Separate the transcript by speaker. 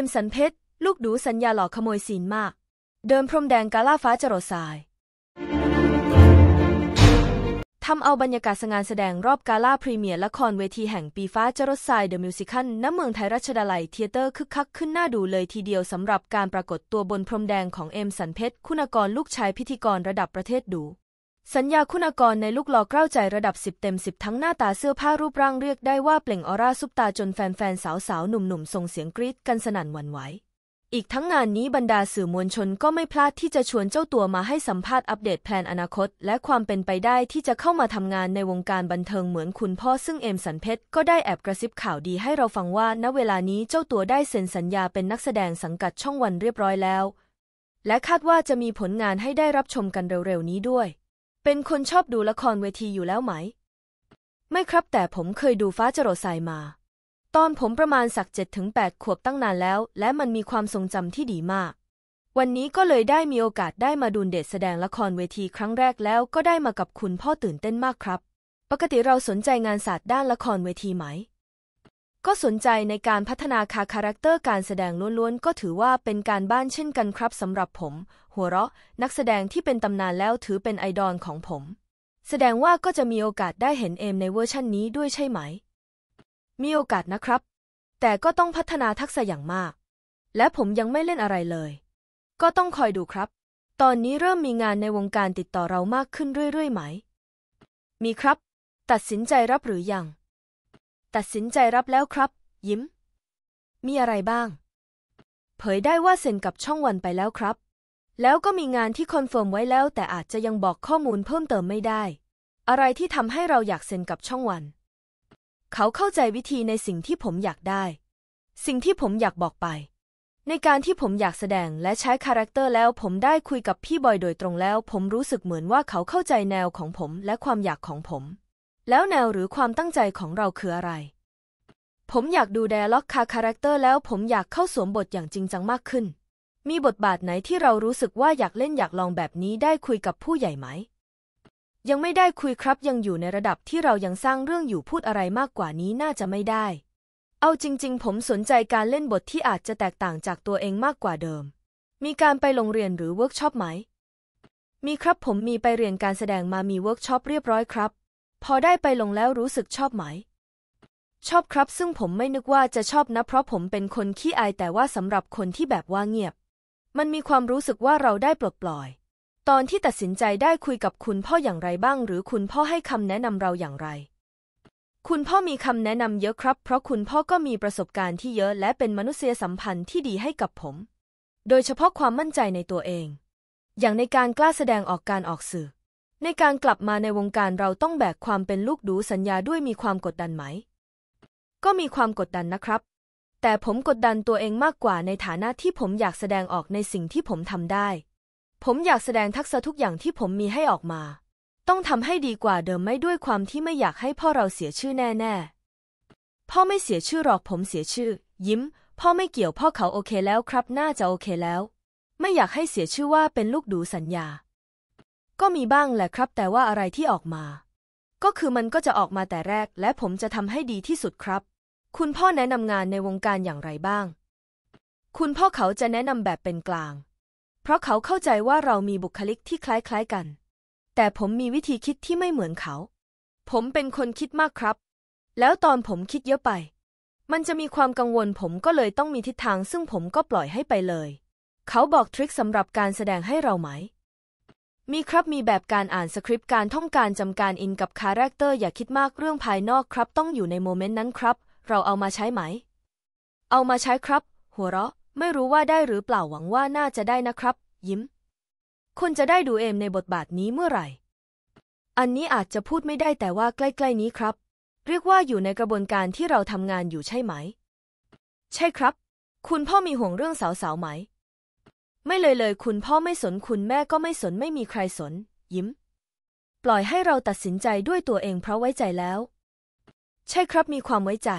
Speaker 1: ็มสันเพชรลูกดูสัญญาหลอกขโมยศีลมาก เดินพรมแดงกาล่าฟ้าจรดสายทำเอาบรรยากาศงานแสดงรอบกาล่าพรีเมียร์ละครเวทีแห่งปีฟ้าจรดทรายเดอะมิวสิคัลณเมืองไทยรัชดาลัยเทเตอร์คึกคักขึ้นหน้าดูเลยทีเดียวสำหรับการปรากฏตัวบนพรมแดงของเอ็มสันเพชรคุณกรลูกชายพิธีกรระดับประเทศดูสัญญาคุณากรในลูกหล่อเกล้าใจระดับ 10 เต็ม 10 ทั้งหน้าตาเสื้อผ้ารูปร่างเรียกได้ว่าเปล่งออร่าซุปตาจนแฟนๆสาวๆ หนุ่มๆส่งเสียงกรี๊ดกันสนั่นหวั่นไหว อีกทั้งงานนี้บรรดาสื่อมวลชนก็ไม่พลาดที่จะชวนเจ้าตัวมาให้สัมภาษณ์อัปเดตแผนอนาคต และความเป็นไปได้ที่จะเข้ามาทำงานในวงการบันเทิงเหมือนคุณพ่อซึ่งเอมสันเพชรก็ได้แอบกระซิบข่าวดีให้เราฟังว่าณเวลานี้เจ้าตัวได้เซ็นสัญญาเป็นนักแสดงสังกัดช่องวันเรียบร้อยแล้ว และคาดว่าจะมีผลงานให้ได้รับชมกันเร็วๆนี้ด้วยเป็นคนชอบดูละครเวทีอยู่แล้วไหม ไม่ครับแต่ผมเคยดูฟ้าจรดสายมา ตอนผมประมาณสักเจ็ดถึงแปดขวบตั้งนานแล้ว และมันมีความทรงจำที่ดีมาก วันนี้ก็เลยได้มีโอกาสได้มาดูเดชแสดงละครเวทีครั้งแรกแล้วก็ได้มากับคุณพ่อตื่นเต้นมากครับ ปกติเราสนใจงานศาสตร์ด้านละครเวทีไหมก็สนใจในการพัฒนาคาคาแรคเตอร์การแสดงล้วน ๆ ก็ถือว่าเป็นการบ้านเช่นกันครับสำหรับผม หัวเราะนักแสดงที่เป็นตำนานแล้วถือเป็นไอดอลของผม แสดงว่าก็จะมีโอกาสได้เห็นเอมในเวอร์ชันนี้ด้วยใช่ไหม มีโอกาสนะครับ แต่ก็ต้องพัฒนาทักษะอย่างมาก และผมยังไม่เล่นอะไรเลย ก็ต้องคอยดูครับ ตอนนี้เริ่มมีงานในวงการติดต่อเรามากขึ้นเรื่อยๆไหม มีครับ ตัดสินใจรับหรือยังตัดสินใจรับแล้วครับ ยิ้ม มีอะไรบ้าง เผยได้ว่าเซ็นกับช่องวันไปแล้วครับ แล้วก็มีงานที่คอนเฟิร์มไว้แล้ว แต่อาจจะยังบอกข้อมูลเพิ่มเติมไม่ได้ อะไรที่ทำให้เราอยากเซ็นกับช่องวัน เขาเข้าใจวิธีในสิ่งที่ผมอยากได้ สิ่งที่ผมอยากบอกไป ในการที่ผมอยากแสดงและใช้คาแรคเตอร์แล้วผมได้คุยกับพี่บอยโดยตรงแล้ว ผมรู้สึกเหมือนว่าเขาเข้าใจแนวของผมและความอยากของผมแล้วแนวหรือความตั้งใจของเราคืออะไร ผมอยากดูแดล็อกคาคาแรคเตอร์แล้วผมอยากเข้าสวมบทอย่างจริงจังมากขึ้น มีบทบาทไหนที่เรารู้สึกว่าอยากเล่นอยากลองแบบนี้ได้คุยกับผู้ใหญ่ไหม ยังไม่ได้คุยครับยังอยู่ในระดับที่เรายังสร้างเรื่องอยู่พูดอะไรมากกว่านี้น่าจะไม่ได้ เอาจริงๆ ผมสนใจการเล่นบทที่อาจจะแตกต่างจากตัวเองมากกว่าเดิม มีการไปโรงเรียนหรือเวิร์กช็อปไหม มีครับผมมีไปเรียนการแสดงมามีเวิร์กช็อปเรียบร้อยครับพอได้ไปลงแล้วรู้สึกชอบไหม ชอบครับ ซึ่งผมไม่นึกว่าจะชอบนะเพราะผมเป็นคนขี้อายแต่ว่าสำหรับคนที่แบบว่าเงียบ มันมีความรู้สึกว่าเราได้ปลดปล่อย ตอนที่ตัดสินใจได้คุยกับคุณพ่ออย่างไรบ้าง หรือคุณพ่อให้คำแนะนำเราอย่างไร คุณพ่อมีคำแนะนำเยอะครับ เพราะคุณพ่อก็มีประสบการณ์ที่เยอะและเป็นมนุษยสัมพันธ์ที่ดีให้กับผม โดยเฉพาะความมั่นใจในตัวเอง อย่างในการกล้าแสดงออกการออกสื่อในการกลับมาในวงการเราต้องแบกความเป็นลูกดูสัญญาด้วยมีความกดดันไหม ก็มีความกดดันนะครับ แต่ผมกดดันตัวเองมากกว่าในฐานะที่ผมอยากแสดงออกในสิ่งที่ผมทำได้ ผมอยากแสดงทักษะทุกอย่างที่ผมมีให้ออกมา ต้องทำให้ดีกว่าเดิมไม่ด้วยความที่ไม่อยากให้พ่อเราเสียชื่อแน่ ๆ พ่อไม่เสียชื่อหรอกผมเสียชื่อ ยิ้ม พ่อไม่เกี่ยวพ่อเขาโอเคแล้วครับ น่าจะโอเคแล้ว ไม่อยากให้เสียชื่อว่าเป็นลูกดูสัญญาก็มีบ้างแหละครับ แต่ว่าอะไรที่ออกมา ก็คือมันก็จะออกมาแต่แรก และผมจะทำให้ดีที่สุดครับ คุณพ่อแนะนำงานในวงการอย่างไรบ้าง คุณพ่อเขาจะแนะนำแบบเป็นกลาง เพราะเขาเข้าใจว่าเรามีบุคลิกที่คล้ายๆกัน แต่ผมมีวิธีคิดที่ไม่เหมือนเขา ผมเป็นคนคิดมากครับ แล้วตอนผมคิดเยอะไป มันจะมีความกังวล ผมก็เลยต้องมีทิศทาง ซึ่งผมก็ปล่อยให้ไปเลย เขาบอกทริคสำหรับการแสดงให้เราไหมมีครับมีแบบการอ่านสคริปต์การท่องการจำการอินกับคาแรคเตอร์อย่าคิดมากเรื่องภายนอกครับต้องอยู่ในโมเมนต์นั้น ครับเราเอามาใช้ไหม เอามาใช้ครับ หัวเราะไม่รู้ว่าได้หรือเปล่าหวังว่าน่าจะได้นะครับ ยิ้ม คุณจะได้ดูเอมในบทบาทนี้เมื่อไหร่ อันนี้อาจจะพูดไม่ได้แต่ว่าใกล้ ๆ นี้ครับ เรียกว่าอยู่ในกระบวนการที่เราทำงานอยู่ใช่ไหม ใช่ครับ คุณพ่อมีห่วงเรื่องสาว ๆ ไหมไม่เลยเลยคุณพ่อไม่สนคุณแม่ก็ไม่สนไม่มีใครสน ยิ้ม ปล่อยให้เราตัดสินใจด้วยตัวเองเพราะไว้ใจแล้ว ใช่ครับ มีความไว้ใจ